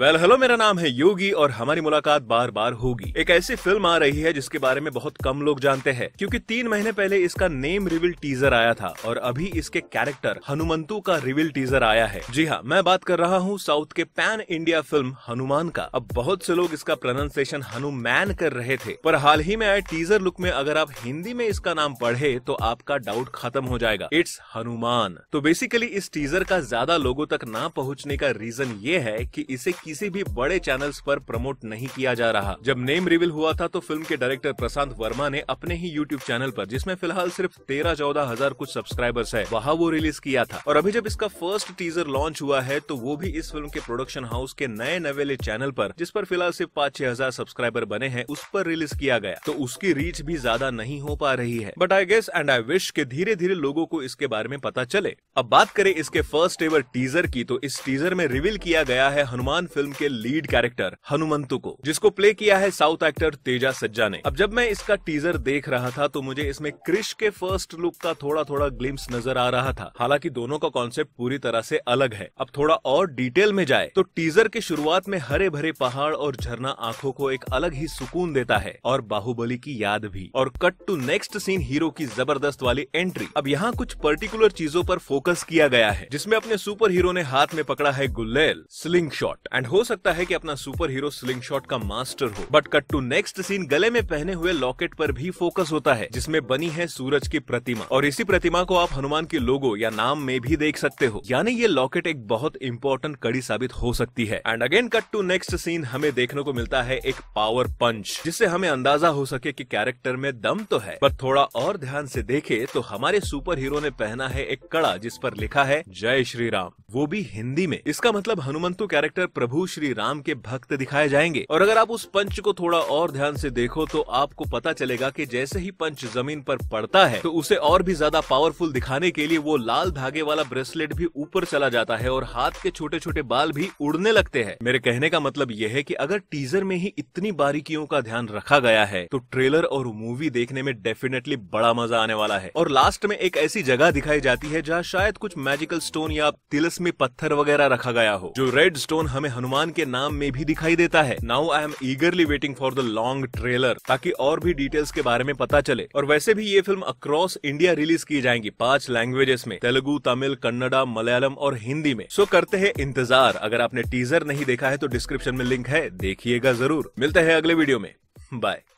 well well, hello मेरा नाम है योगी और हमारी मुलाकात बार बार होगी एक ऐसी फिल्म आ रही है जिसके बारे में बहुत कम लोग जानते हैं क्योंकि तीन महीने पहले इसका नेम रिविल टीजर आया था और अभी इसके कैरेक्टर हनुमंतु का रिविल टीजर आया है जी हाँ मैं बात कर रहा हूँ साउथ के पैन इंडिया फिल्म हनुमान का अब बहुत से लोग इसका प्रोनाउंसिएशन हनुमान कर रहे थे पर हाल ही में आए टीजर लुक में अगर आप हिंदी में इसका नाम पढ़े तो आपका डाउट खत्म हो जाएगा इट्स हनुमान तो बेसिकली इस टीजर का ज्यादा लोगों तक ना पहुँचने का रीजन ये है की इसे किसी भी बड़े चैनल्स पर प्रमोट नहीं किया जा रहा जब नेम रिविल हुआ था तो फिल्म के डायरेक्टर प्रशांत वर्मा ने अपने ही यूट्यूब चैनल पर जिसमें फिलहाल सिर्फ तेरह चौदह हजार कुछ सब्सक्राइबर्स है वहाँ वो रिलीज किया था और अभी जब इसका फर्स्ट टीजर लॉन्च हुआ है तो वो भी इस फिल्म के प्रोडक्शन हाउस के नए नवेले चैनल पर जिस पर फिलहाल सिर्फ पाँच छह हजार सब्सक्राइबर बने हैं उस पर रिलीज किया गया तो उसकी रीच भी ज्यादा नहीं हो पा रही है but I guess and I wish के धीरे धीरे लोगों को इसके बारे में पता चले अब बात करें इसके फर्स्ट एवर टीजर की तो इस टीजर में रिवील किया गया है हनुमान फिल्म के लीड कैरेक्टर हनुमंतु को जिसको प्ले किया है साउथ एक्टर तेजा सज्जा ने अब जब मैं इसका टीजर देख रहा था तो मुझे इसमें क्रिश के फर्स्ट लुक का थोड़ा थोड़ा ग्लिम्स नजर आ रहा था हालांकि दोनों का कॉन्सेप्ट पूरी तरह से अलग है अब थोड़ा और डिटेल में जाए तो टीजर के शुरुआत में हरे भरे पहाड़ और झरना आंखों को एक अलग ही सुकून देता है और बाहुबली की याद भी और cut to next scene hero की जबरदस्त वाली एंट्री अब यहाँ कुछ पर्टिकुलर चीजों पर फोकस किया गया है जिसमें अपने सुपर हीरो ने हाथ में पकड़ा है गुल्लेल स्लिंग शॉट एंड हो सकता है कि अपना सुपर हीरो स्लिंग शॉट का मास्टर हो but cut to next scene गले में पहने हुए लॉकेट पर भी फोकस होता है जिसमें बनी है सूरज की प्रतिमा और इसी प्रतिमा को आप हनुमान के लोगो या नाम में भी देख सकते हो यानी ये लॉकेट एक बहुत इंपॉर्टेंट कड़ी साबित हो सकती है and again cut to next scene हमें देखने को मिलता है एक पावर पंच जिससे हमें अंदाजा हो सके की कैरेक्टर में दम तो है पर थोड़ा और ध्यान से देखे तो हमारे सुपर हीरो ने पहना है एक कड़ा जिस पर लिखा है जय श्री राम वो भी हिंदी में इसका मतलब हनुमंतु कैरेक्टर प्रभु श्री राम के भक्त दिखाए जाएंगे और अगर आप उस पंच को थोड़ा और ध्यान से देखो तो आपको पता चलेगा कि जैसे ही पंच जमीन पर पड़ता है तो उसे और भी ज्यादा पावरफुल दिखाने के लिए वो लाल धागे वाला ब्रेसलेट भी ऊपर चला जाता है और हाथ के छोटे छोटे बाल भी उड़ने लगते हैं मेरे कहने का मतलब यह है की अगर टीजर में ही इतनी बारीकियों का ध्यान रखा गया है तो ट्रेलर और मूवी देखने में डेफिनेटली बड़ा मजा आने वाला है और लास्ट में एक ऐसी जगह दिखाई जाती है जहाँ शायद कुछ मैजिकल स्टोन या तिलस्मी पत्थर वगैरह रखा गया हो जो रेड स्टोन हमें हनुमान के नाम में भी दिखाई देता है now I am eagerly waiting for the long trailer ताकि और भी डिटेल्स के बारे में पता चले और वैसे भी ये फिल्म अक्रॉस इंडिया रिलीज की जाएंगी पांच लैंग्वेजेस में तेलुगु तमिल कन्नडा मलयालम और हिंदी में सो करते हैं इंतजार अगर आपने टीजर नहीं देखा है तो डिस्क्रिप्शन में लिंक है देखिएगा जरूर मिलते हैं अगले वीडियो में बाय